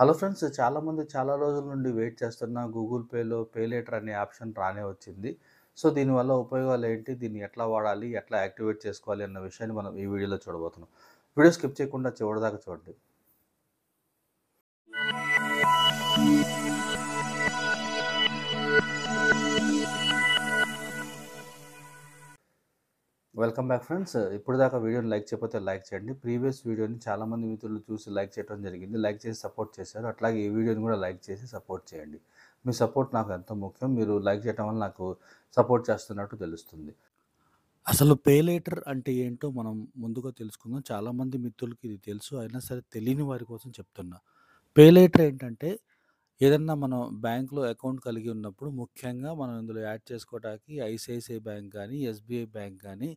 Hello friends చాలామంది చాలా రోజుల నుండి వెయిట్ చేస్తున్న గూగుల్ పేలో పే లేటర్ అనే ఆప్షన్ రానే వచ్చింది సో దీనివల్ల ఉపయోగాలు ఏంటి దీన్ని ఎట్లా వాడాలి ఎట్లా యాక్టివేట్ చేసుకోవాలి అన్న విషయాన్ని మనం ఈ వీడియోలో చూడబోతున్నాం వీడియో స్కిప్ చేయకుండా చివరిదాకా చూడండి వెల్కమ్ బ్యాక్ ఫ్రెండ్స్ ఇప్పుడు దాకా వీడియోని లైక్ చేయకపోతే లైక్ చేయండి ప్రీవియస్ వీడియోని చాలామంది మిత్రులు చూసి లైక్ చేయడం జరిగింది లైక్ చేసి సపోర్ట్ చేశారు అట్లాగే ఈ వీడియోని కూడా లైక్ చేసి సపోర్ట్ చేయండి మీ సపోర్ట్ నాకు ఎంతో ముఖ్యం మీరు లైక్ చేయడం వల్ల నాకు సపోర్ట్ చేస్తున్నట్టు తెలుస్తుంది అసలు పే లేటర్ అంటే ఏంటో మనం ముందుగా తెలుసుకుందాం చాలామంది మిత్రులకి ఇది తెలుసు అయినా సరే తెలియని వారి కోసం చెప్తున్నా పే లేటర్ ఏంటంటే ఏదన్నా మనం బ్యాంక్‌లో అకౌంట్ కలిగి ఉన్నప్పుడు ముఖ్యంగా మనం ఇందులో యాడ్ చేసుకోవడానికి ఐసిఐసిఐ బ్యాంక్ కానీ ఎస్‌బీఐ బ్యాంక్ కానీ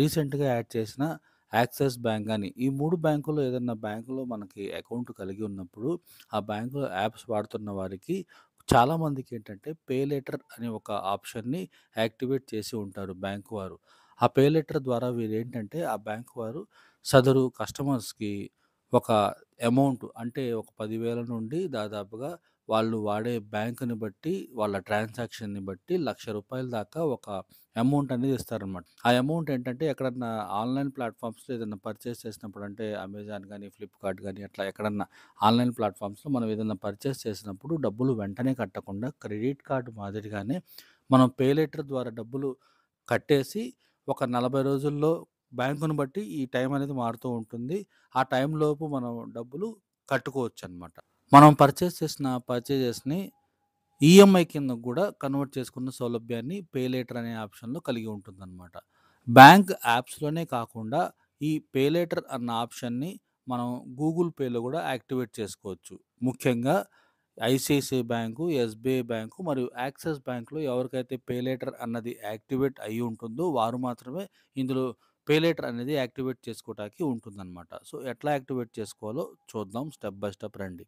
రీసెంట్‌గా యాడ్ చేసిన యాక్సిస్ బ్యాంక్ కానీ ఈ మూడు బ్యాంకులు ఏదన్నా బ్యాంకులో మనకి అకౌంట్ కలిగి ఉన్నప్పుడు, ఆ బ్యాంకులో యాప్స్ వాడుతున్న వారికి చాలామందికి ఏంటంటే పే లెటర్ అనే ఒక ఆప్షన్‌ని యాక్టివేట్ చేసి ఉంటారు బ్యాంకు వారు. ఆ పే లెటర్ ద్వారా వీరు ఏంటంటే ఆ బ్యాంక్ వారు సదరు కస్టమర్స్‌కి ఒక అమౌంట్ అంటే ఒక పదివేల నుండి దాదాపుగా వాళ్ళు వాడే బ్యాంకుని బట్టి వాళ్ళ ట్రాన్సాక్షన్ని బట్టి లక్ష రూపాయల దాకా ఒక అమౌంట్ అనేది ఇస్తారనమాట ఆ అమౌంట్ ఏంటంటే ఎక్కడన్నా ఆన్లైన్ ప్లాట్ఫామ్స్లో ఏదైనా పర్చేస్ చేసినప్పుడు అంటే అమెజాన్ కానీ ఫ్లిప్కార్ట్ కానీ అట్లా ఎక్కడన్నా ఆన్లైన్ ప్లాట్ఫామ్స్లో మనం ఏదైనా పర్చేస్ చేసినప్పుడు డబ్బులు వెంటనే కట్టకుండా క్రెడిట్ కార్డు మాదిరిగానే మనం పే లెటర్ ద్వారా డబ్బులు కట్టేసి ఒక నలభై రోజుల్లో బ్యాంకును బట్టి ఈ టైం అనేది మారుతూ ఉంటుంది ఆ టైంలోపు మనం డబ్బులు కట్టుకోవచ్చు అనమాట మనం పర్చేస్ చేసిన పర్చేజెస్ని ఈఎంఐ e కింద కూడా కన్వర్ట్ చేసుకున్న సౌలభ్యాన్ని పే లేటర్ అనే ఆప్షన్లో కలిగి ఉంటుంది అనమాట బ్యాంక్ యాప్స్లోనే కాకుండా ఈ పే లేటర్ అన్న ఆప్షన్ని మనం గూగుల్ పేలో కూడా యాక్టివేట్ చేసుకోవచ్చు ముఖ్యంగా ఐసిఐసిఐ బ్యాంకు ఎస్బీఐ బ్యాంకు మరియు యాక్సిస్ బ్యాంకులో ఎవరికైతే పే లేటర్ అన్నది యాక్టివేట్ అయి ఉంటుందో వారు మాత్రమే ఇందులో పే లేటర్ అనేది యాక్టివేట్ చేసుకోవడానికి ఉంటుందన్నమాట సో ఎట్లా యాక్టివేట్ చేసుకోవాలో చూద్దాం స్టెప్ బై స్టెప్ రండి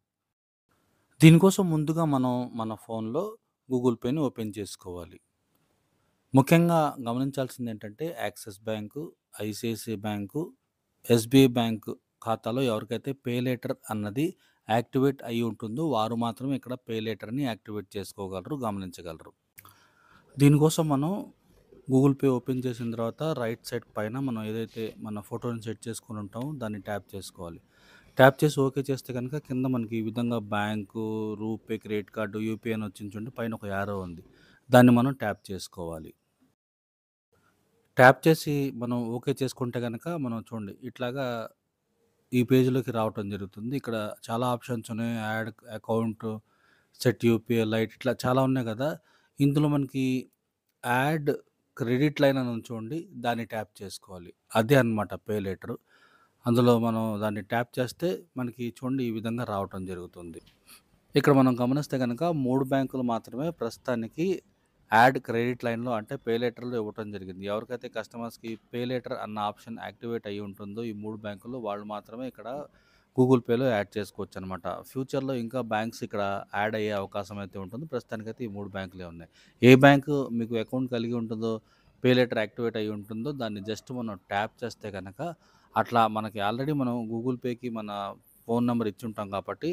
దీనికోసం ముందుగా మనం మన ఫోన్లో గూగుల్ పేని ఓపెన్ చేసుకోవాలి ముఖ్యంగా గమనించాల్సింది ఏంటంటే Axis bank ICICI bank SBI bank ఖాతాలో ఎవరికైతే పే లెటర్ అన్నది యాక్టివేట్ అయి ఉంటుందో వారు మాత్రమే ఇక్కడ పే లెటర్ని యాక్టివేట్ చేసుకోగలరు గమనించగలరు దీనికోసం మనం గూగుల్ పే ఓపెన్ చేసిన తర్వాత రైట్ సైడ్ పైన మనం ఏదైతే మన ఫోటోని సెట్ చేసుకుని ఉంటామో దాన్ని ట్యాప్ చేసుకోవాలి ట్యాప్ చేసి ఓకే చేస్తే కనుక కింద మనకి ఈ విధంగా bank RuPay credit card UPI అని చూడండి పైన ఒక యారో ఉంది దాన్ని మనం ట్యాప్ చేసుకోవాలి ట్యాప్ చేసి మనం ఓకే చేసుకుంటే కనుక మనం చూడండి ఇట్లాగా ఈ పేజీలోకి రావటం జరుగుతుంది ఇక్కడ చాలా ఆప్షన్స్ ఉన్నాయి add account set UPI lite ఇట్లా చాలా ఉన్నాయి కదా ఇందులో మనకి యాడ్ క్రెడిట్ లైన్ అని చూడండి దాన్ని ట్యాప్ చేసుకోవాలి అదే అనమాట పే లెటరు అందులో మనం దాన్ని ట్యాప్ చేస్తే మనకి చూడండి ఈ విధంగా రావటం జరుగుతుంది ఇక్కడ మనం గమనిస్తే కనుక మూడు బ్యాంకులు మాత్రమే ప్రస్తుతానికి యాడ్ క్రెడిట్ లైన్లో అంటే పే లెటర్లో ఇవ్వటం జరిగింది ఎవరికైతే కస్టమర్స్కి పే లెటర్ అన్న ఆప్షన్ యాక్టివేట్ అయ్యి ఉంటుందో ఈ మూడు బ్యాంకులు వాళ్ళు మాత్రమే ఇక్కడ గూగుల్ పేలో యాడ్ చేసుకోవచ్చు అనమాట ఫ్యూచర్లో ఇంకా బ్యాంక్స్ ఇక్కడ యాడ్ అయ్యే అవకాశం అయితే ఉంటుంది ప్రస్తుతానికైతే ఈ మూడు బ్యాంకులే ఉన్నాయి ఏ బ్యాంకు మీకు అకౌంట్ కలిగి ఉంటుందో పే లెటర్ యాక్టివేట్ అయ్యి ఉంటుందో దాన్ని జస్ట్ మనం ట్యాప్ చేస్తే కనుక అట్లా మనకి ఆల్రెడీ మనం గూగుల్ పేకి మన ఫోన్ నెంబర్ ఇచ్చి ఉంటాం కాబట్టి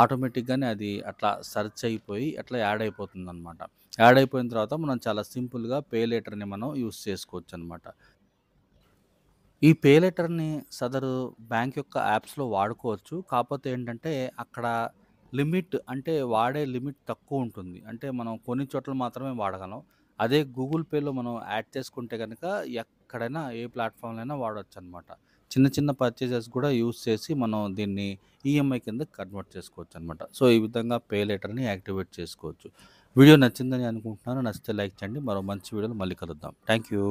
ఆటోమేటిక్గానే అది అట్లా సెర్చ్ అయిపోయి అట్లా యాడ్ అయిపోతుంది అనమాట యాడ్ అయిపోయిన తర్వాత మనం చాలా సింపుల్గా పే లెటర్ని మనం యూస్ చేసుకోవచ్చు అనమాట ఈ పే లెటర్ని సదరు బ్యాంక్ యొక్క యాప్స్లో వాడుకోవచ్చు కాకపోతే ఏంటంటే అక్కడ లిమిట్ అంటే వాడే లిమిట్ తక్కువ ఉంటుంది అంటే మనం కొన్ని చోట్ల మాత్రమే వాడగలం అదే గూగుల్ పేలో మనం యాడ్ చేసుకుంటే కనుక ఎక్కడైనా ఏ ప్లాట్ఫామ్లైనా వాడవచ్చు అనమాట చిన్న చిన్న పర్చేజెస్ కూడా యూస్ చేసి మనం దీన్ని ఈఎంఐ e కింద కన్వర్ట్ చేసుకోవచ్చు అనమాట సో ఈ విధంగా పే లెటర్ని యాక్టివేట్ చేసుకోవచ్చు వీడియో నచ్చిందని అనుకుంటున్నాను నచ్చితే లైక్ చేయండి మరో మంచి వీడియోలో మళ్ళీ కలుద్దాం థ్యాంక్ యూ